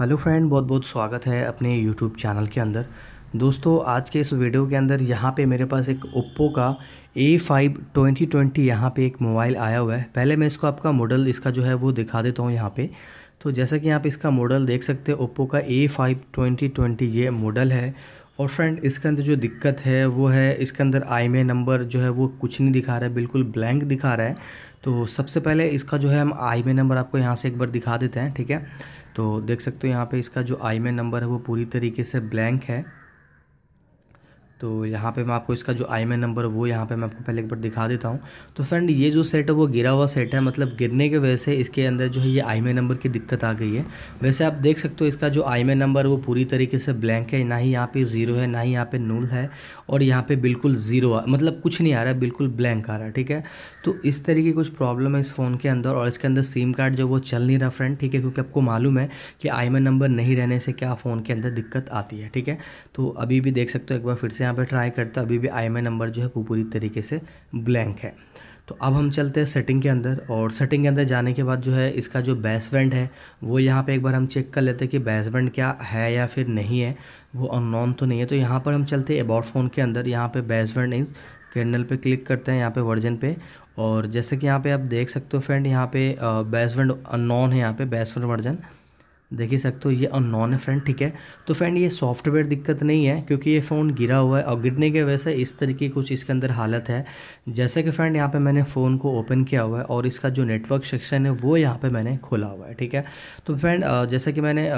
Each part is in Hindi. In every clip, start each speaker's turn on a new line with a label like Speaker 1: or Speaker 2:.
Speaker 1: हेलो फ्रेंड बहुत बहुत स्वागत है अपने यूट्यूब चैनल के अंदर दोस्तों आज के इस वीडियो के अंदर यहाँ पे मेरे पास एक ओप्पो का ए फाइव ट्वेंटी ट्वेंटी यहाँ पर एक मोबाइल आया हुआ है पहले मैं इसको आपका मॉडल इसका जो है वो दिखा देता हूँ यहाँ पे तो जैसा कि आप इसका मॉडल देख सकते हैं ओप्पो का ए फाइव ट्वेंटी ट्वेंटी ये मॉडल है और फ्रेंड इसके अंदर जो दिक्कत है वो है इसके अंदर आई एम नंबर जो है वो कुछ नहीं दिखा रहा है बिल्कुल ब्लैंक दिखा रहा है तो सबसे पहले इसका जो है हम आई एम नंबर आपको यहाँ से एक बार दिखा देते हैं ठीक है तो देख सकते हो यहाँ पे इसका जो आई मैन नंबर है वो पूरी तरीके से ब्लैंक है तो यहाँ पे मैं आपको इसका जो आई नंबर वो यहाँ पे मैं आपको पहले एक बार दिखा देता हूँ तो फ्रेंड ये जो सेट है वो गिरा हुआ सेट है मतलब गिरने के वजह से इसके अंदर जो है ये आई नंबर की दिक्कत आ गई है वैसे आप देख सकते हो इसका जो आई नंबर वो पूरी तरीके से ब्लैंक है ना ही यहाँ पे ज़ीरो है ना ही यहाँ पे नूल है और यहाँ पर बिल्कुल ज़ीरो मतलब कुछ नहीं आ रहा है बिल्कुल ब्लैंक आ रहा है ठीक है तो इस तरह की कुछ प्रॉब्लम है इस फ़ोन के अंदर और इसके अंदर सिम कार्ड जो वो चल नहीं रहा फ्रेंड ठीक है क्योंकि आपको मालूम है कि आई नंबर नहीं रहने से क्या फ़ोन के अंदर दिक्कत आती है ठीक है तो अभी भी देख सकते हो एक बार फिर से यहाँ पे ट्राई करते हैं अभी भी आई में नंबर जो है वो पूरी तरीके से ब्लैंक है तो अब हम चलते हैं सेटिंग के अंदर और सेटिंग के अंदर जाने के बाद जो है इसका जो बेसबैंड है वो यहाँ पे एक बार हम चेक कर लेते हैं कि बेसबैंड क्या है या फिर नहीं है वो नॉन तो नहीं है तो यहाँ पर हम चलते हैं अबाउट फ़ोन के अंदर यहाँ पे बेसबैंड इज कैंडल पे क्लिक करते हैं यहाँ पे वर्जन पे और जैसे कि यहाँ पर आप देख सकते हो फ्रेंड यहाँ पे बेसबैंड अननॉन है यहाँ पे बेसबैंड वर्जन देख ही सकते हो ये अननॉन है फ्रेंड ठीक है तो फ्रेंड ये सॉफ्टवेयर दिक्कत नहीं है क्योंकि ये फ़ोन गिरा हुआ है और गिरने के वजह से इस तरीके की कुछ इसके अंदर हालत है जैसे कि फ्रेंड यहाँ पे मैंने फ़ोन को ओपन किया हुआ है और इसका जो नेटवर्क सेक्शन है वो यहाँ पे मैंने खोला हुआ है ठीक है तो फ्रेंड जैसा कि मैंने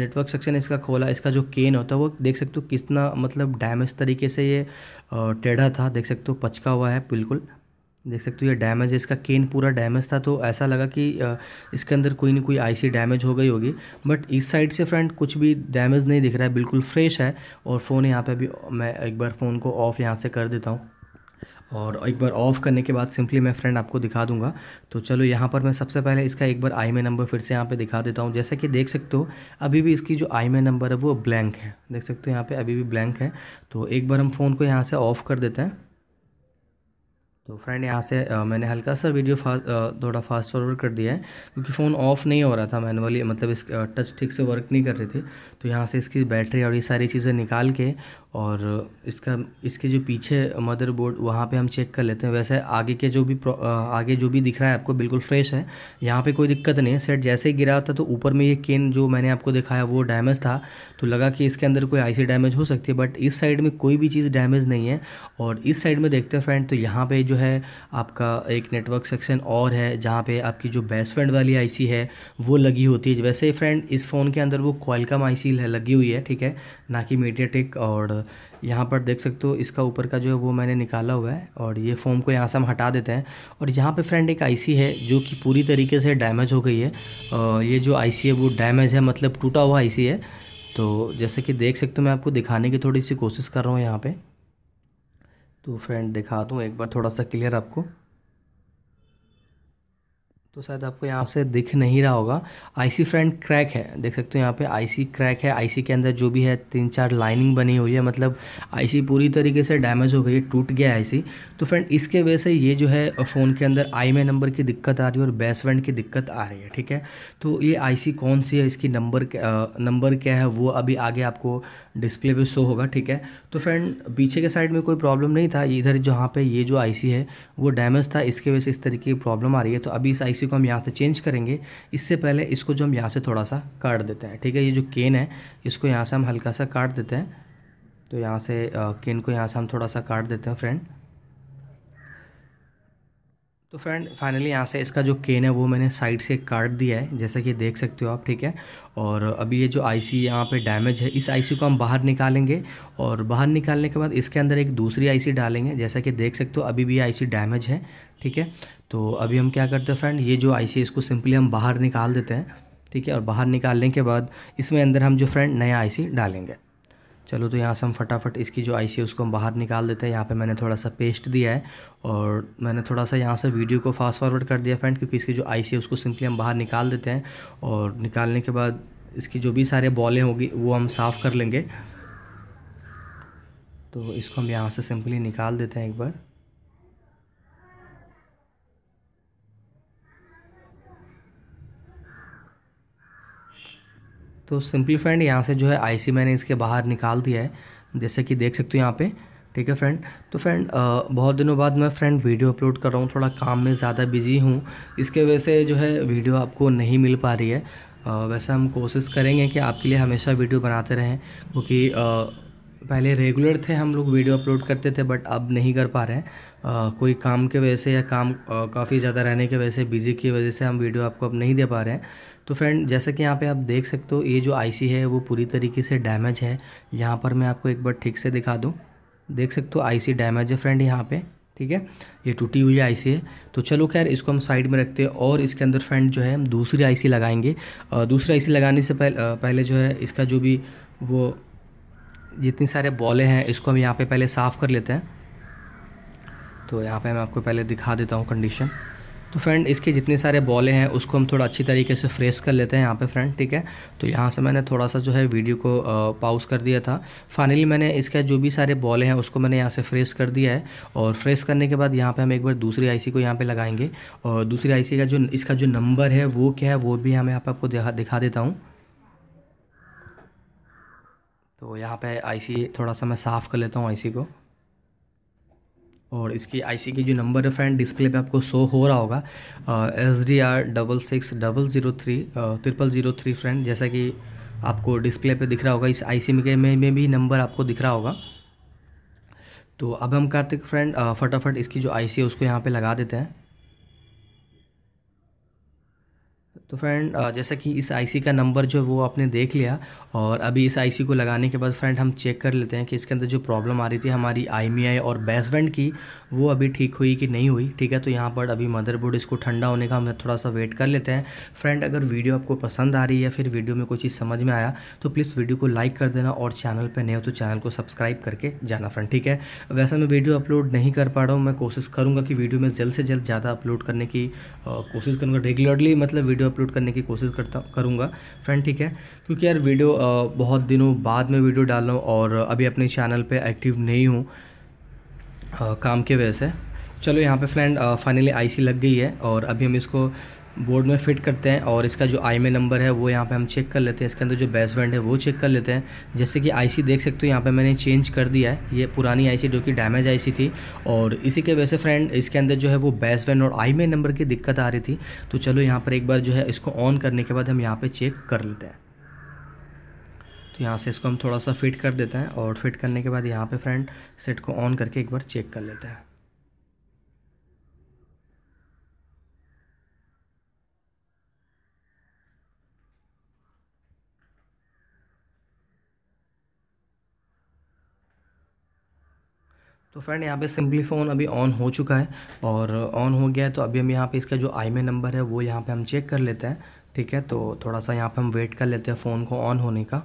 Speaker 1: नेटवर्क सेक्शन इसका खोला इसका जो केन होता है वो देख सकते हो कितना मतलब डैमेज तरीके से ये टेढ़ा था देख सकते हो पचका हुआ है बिल्कुल देख सकते हो ये डैमेज है इसका केन पूरा डैमेज था तो ऐसा लगा कि इसके अंदर कोई ना कोई आईसी डैमेज हो गई होगी बट इस साइड से फ्रंट कुछ भी डैमेज नहीं दिख रहा है बिल्कुल फ्रेश है और फ़ोन यहाँ पे भी मैं एक बार फ़ोन को ऑफ़ यहाँ से कर देता हूँ और एक बार ऑफ़ करने के बाद सिंपली मैं फ्रेंड आपको दिखा दूंगा तो चलो यहाँ पर मैं सबसे पहले इसका एक बार आई नंबर फिर से यहाँ पे दिखा देता हूँ जैसा कि देख सकते हो अभी भी इसकी जो आई नंबर है वो ब्लैंक है देख सकते हो यहाँ पे अभी भी ब्लैंक है तो एक बार हम फ़ोन को यहाँ से ऑफ़ कर देते हैं तो फ्रेंड यहाँ से आ, मैंने हल्का सा वीडियो फास्ट थोड़ा फास्ट फॉरवर्ड कर दिया है क्योंकि फ़ोन ऑफ नहीं हो रहा था मैनुअली मतलब इस टच ठीक से वर्क नहीं कर रही थी तो यहाँ से इसकी बैटरी और ये सारी चीज़ें निकाल के और इसका इसके जो पीछे मदरबोर्ड वहाँ पे हम चेक कर लेते हैं वैसे आगे के जो भी आगे जो भी दिख रहा है आपको बिल्कुल फ्रेश है यहाँ पे कोई दिक्कत नहीं है सेट जैसे ही गिरा था तो ऊपर में ये केन जो मैंने आपको दिखाया वो डैमेज था तो लगा कि इसके अंदर कोई आईसी डैमेज हो सकती है बट इस साइड में कोई भी चीज़ डैमेज नहीं है और इस साइड में देखते हैं फ्रेंड तो यहाँ पर जो है आपका एक नेटवर्क सेक्शन और है जहाँ पर आपकी जो बेस्ट फ्रेंड वाली आई है वो लगी होती है वैसे फ्रेंड इस फ़ोन के अंदर वो कॉलकम आई लगी हुई है ठीक है ना कि मीडिया और यहाँ पर देख सकते हो इसका ऊपर का जो है वो मैंने निकाला हुआ है और ये फोम को यहाँ से हम हटा देते हैं और यहाँ पे फ्रेंड एक आईसी है जो कि पूरी तरीके से डैमेज हो गई है ये जो आईसी है वो डैमेज है मतलब टूटा हुआ आईसी है तो जैसे कि देख सकते हो मैं आपको दिखाने की थोड़ी सी कोशिश कर रहा हूँ यहाँ पर तो फ्रेंड दिखा दूँ एक बार थोड़ा सा क्लियर आपको तो शायद आपको यहाँ से दिख नहीं रहा होगा आईसी फ्रंट क्रैक है देख सकते हो यहाँ पे आईसी क्रैक है आईसी के अंदर जो भी है तीन चार लाइनिंग बनी हुई है मतलब आईसी पूरी तरीके से डैमेज हो गई है टूट गया आईसी तो फ्रेंड इसके वजह से ये जो है फ़ोन के अंदर आई में नंबर की दिक्कत आ रही है और फ्रेंड की दिक्कत आ रही है ठीक है तो ये आई कौन सी है इसकी नंबर नंबर क्या है वो अभी आगे आपको डिस्प्ले पे शो होगा ठीक है तो फ्रेंड पीछे के साइड में कोई प्रॉब्लम नहीं था इधर जहाँ पे ये जो आईसी है वो डैमेज था इसके वजह से इस तरीके की प्रॉब्लम आ रही है तो अभी इस आईसी को हम यहाँ से चेंज करेंगे इससे पहले इसको जो हम यहाँ से थोड़ा सा काट देते हैं ठीक है ये जो केन है इसको यहाँ से हम हल्का सा काट देते हैं तो यहाँ से केन को यहाँ से हम थोड़ा सा काट देते हैं फ्रेंड तो फ्रेंड फाइनली यहाँ से इसका जो केन है वो मैंने साइड से काट दिया है जैसा कि देख सकते हो आप ठीक है और अभी ये जो आईसी यहाँ पर डैमेज है इस आईसी को हम बाहर निकालेंगे और बाहर निकालने के बाद इसके अंदर एक दूसरी आईसी डालेंगे जैसा कि देख सकते हो अभी भी ये आई डैमेज है ठीक है तो अभी हम क्या करते हैं फ्रेंड ये जो सी इसको सिंपली हम बाहर निकाल देते हैं ठीक है और बाहर निकालने के बाद इसमें अंदर हम जो फ्रेंड नया आई डालेंगे चलो तो यहाँ से हम फटाफट इसकी जो आईसी है उसको हम बाहर निकाल देते हैं यहाँ पे मैंने थोड़ा सा पेस्ट दिया है और मैंने थोड़ा सा यहाँ से वीडियो को फास्ट फॉरवर्ड कर दिया फ्रेंड क्योंकि इसकी जो आईसी है उसको सिंपली हम बाहर निकाल देते हैं और निकालने के बाद इसकी जो भी सारे बॉलें होगी वो हम साफ़ कर लेंगे तो इसको हम यहाँ से सिंपली निकाल देते हैं एक बार तो सिंपली फ्रेंड यहाँ से जो है आईसी मैंने इसके बाहर निकाल दिया है जैसे कि देख सकते हो यहाँ पे ठीक है फ्रेंड तो फ्रेंड बहुत दिनों बाद मैं फ्रेंड वीडियो अपलोड कर रहा हूँ थोड़ा काम में ज़्यादा बिजी हूँ इसके वजह से जो है वीडियो आपको नहीं मिल पा रही है वैसे हम कोशिश करेंगे कि आपके लिए हमेशा वीडियो बनाते रहें क्योंकि पहले रेगुलर थे हम लोग वीडियो अपलोड करते थे बट अब नहीं कर पा रहे हैं आ, कोई काम के वजह से या काम काफ़ी ज़्यादा रहने के वजह से बिज़ी की वजह से हम वीडियो आपको अब नहीं दे पा रहे हैं तो फ्रेंड जैसा कि यहाँ पे आप देख सकते हो ये जो आईसी है वो पूरी तरीके से डैमेज है यहाँ पर मैं आपको एक बार ठीक से दिखा दूँ देख सकते हो आईसी डैमेज है फ्रेंड यहाँ पे ठीक है ये टूटी हुई आई है तो चलो खैर इसको हम साइड में रखते हैं और इसके अंदर फ्रेंड जो है हम दूसरी आई लगाएंगे दूसरी आई लगाने से पहले पहले जो है इसका जो भी वो जितनी सारे बॉले हैं इसको हम यहाँ पर पहले साफ़ कर लेते हैं तो यहाँ पे मैं आपको पहले दिखा देता हूँ कंडीशन तो फ्रेंड इसके जितने सारे बॉले हैं उसको हम थोड़ा अच्छी तरीके से फ्रेश कर लेते हैं यहाँ पे फ्रेंड ठीक है तो यहाँ से मैंने थोड़ा सा जो है वीडियो को पाउज कर दिया था फाइनली मैंने इसके जो भी सारे बॉले हैं उसको मैंने यहाँ से फ्रेश कर दिया है और फ्रेश करने के बाद यहाँ पर हम एक बार दूसरी आई को यहाँ पर लगाएंगे और दूसरी आई का जो इसका जो नंबर है वो क्या है वो भी हमें यहाँ पर आपको दिखा देता हूँ तो यहाँ पर आई थोड़ा सा मैं साफ़ कर लेता हूँ आई को और इसकी आईसी की जो नंबर है फ्रेंड डिस्प्ले पे आपको शो हो रहा होगा S D R double six double zero three triple zero three friend जैसा कि आपको डिस्प्ले पे दिख रहा होगा इस आईसी में, में भी नंबर आपको दिख रहा होगा तो अब हम कार्तिक फ्रेंड फटाफट इसकी जो आईसी है उसको यहाँ पर लगा देते हैं तो फ्रेंड जैसा कि इस आईसी का नंबर जो है वो आपने देख लिया और अभी इस आईसी को लगाने के बाद फ्रेंड हम चेक कर लेते हैं कि इसके अंदर जो प्रॉब्लम आ रही थी हमारी आई e और बेसबैंड की वो अभी ठीक हुई कि नहीं हुई ठीक है तो यहाँ पर अभी मदरबोर्ड इसको ठंडा होने का हम थोड़ा सा वेट कर लेते हैं फ्रेंड अगर वीडियो आपको पसंद आ रही है फिर वीडियो में कोई चीज़ समझ में आया तो प्लीज़ वीडियो को लाइक कर देना और चैनल पर नहीं हो तो चैनल को सब्सक्राइब करके जाना फ्रेंड ठीक है वैसा मैं वीडियो अपलोड नहीं कर पा रहा हूँ मैं कोशिश करूँगा कि वीडियो में जल्द से जल्द ज़्यादा अपलोड करने की कोशिश करूँगा रेगुलरली मतलब वीडियो अपलोड अपलोड करने की कोशिश करता करूँगा फ्रेंड ठीक है क्योंकि यार वीडियो बहुत दिनों बाद में वीडियो डाल रहा हूँ और अभी अपने चैनल पर एक्टिव नहीं हूँ काम के वजह से चलो यहाँ पे फ्रेंड फाइनली आईसी लग गई है और अभी हम इसको बोर्ड में फिट करते हैं और इसका जो आई में नंबर है वो यहाँ पे हम चेक कर लेते हैं इसके अंदर जो बेस बैंड है वो चेक कर लेते हैं जैसे कि आईसी देख सकते हो यहाँ पे मैंने चेंज कर दिया है ये पुरानी आईसी जो कि डैमेज आईसी थी और इसी के वजह से फ्रेंड इसके अंदर जो है वो बेस बैंड और आई में नंबर की दिक्कत आ रही थी तो चलो यहाँ पर एक बार जो है इसको ऑन करने के बाद हम यहाँ पर चेक कर लेते हैं तो यहाँ से इसको हम थोड़ा सा फिट कर देते हैं और फिट करने के बाद यहाँ पर फ्रेंड सेट को ऑन करके एक बार चेक कर लेते हैं तो फ्रेंड यहाँ पे सिंपली फ़ोन अभी ऑन हो चुका है और ऑन हो गया है तो अभी हम यहाँ पे इसका जो आई में नंबर है वो यहाँ पे हम चेक कर लेते हैं ठीक है तो थोड़ा सा यहाँ पे हम वेट कर लेते हैं फ़ोन को ऑन होने का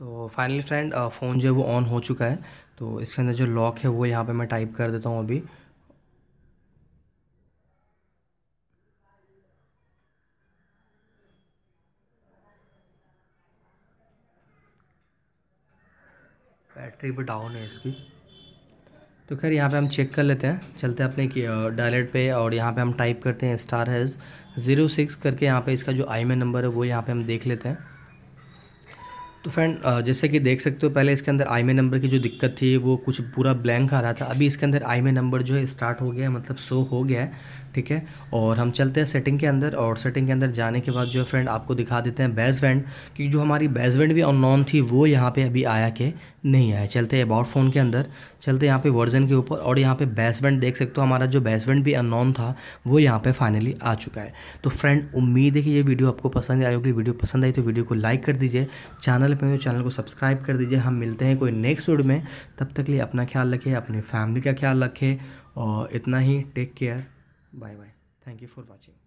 Speaker 1: तो फाइनली फ्रेंड फ़ोन जो है वो ऑन हो चुका है तो इसके अंदर जो लॉक है वो यहाँ पे मैं टाइप कर देता हूँ अभी बैटरी भी डाउन है इसकी तो खैर यहाँ पे हम चेक कर लेते हैं चलते हैं अपने डायलेट पे और यहाँ पे हम टाइप करते हैं स्टार हैज़ ज़ीरो सिक्स करके यहाँ पे इसका जो आई नंबर है वो यहाँ पे हम देख लेते हैं तो फ्रेंड जैसे कि देख सकते हो पहले इसके अंदर आई में नंबर की जो दिक्कत थी वो कुछ पूरा ब्लैंक आ रहा था अभी इसके अंदर आई में नंबर जो है स्टार्ट हो गया है मतलब शो हो गया है ठीक है और हम चलते हैं सेटिंग के अंदर और सेटिंग के अंदर जाने के बाद जो है फ्रेंड आपको दिखा देते हैं बेसवेंड कि जो हमारी बेसवेंड भी ऑन थी वो यहाँ पे अभी आया के नहीं आया चलते हैं अबाउट फ़ोन के अंदर चलते यहाँ पे वर्जन के ऊपर और यहाँ पे बेसवेंड देख सकते हो हमारा जो बेसवेंड भी अन था वो यहाँ पर फाइनली आ चुका है तो फ्रेंड उम्मीद है कि ये वीडियो आपको पसंद आई होगी वीडियो पसंद आई तो वीडियो को लाइक कर दीजिए चैनल पर चैनल को सब्सक्राइब कर दीजिए हम मिलते हैं कोई नेक्स्ट वीडियो में तब तक लिए अपना ख्याल रखें अपनी फैमिली का ख्याल रखें और इतना ही take care Bye bye. Thank you for watching.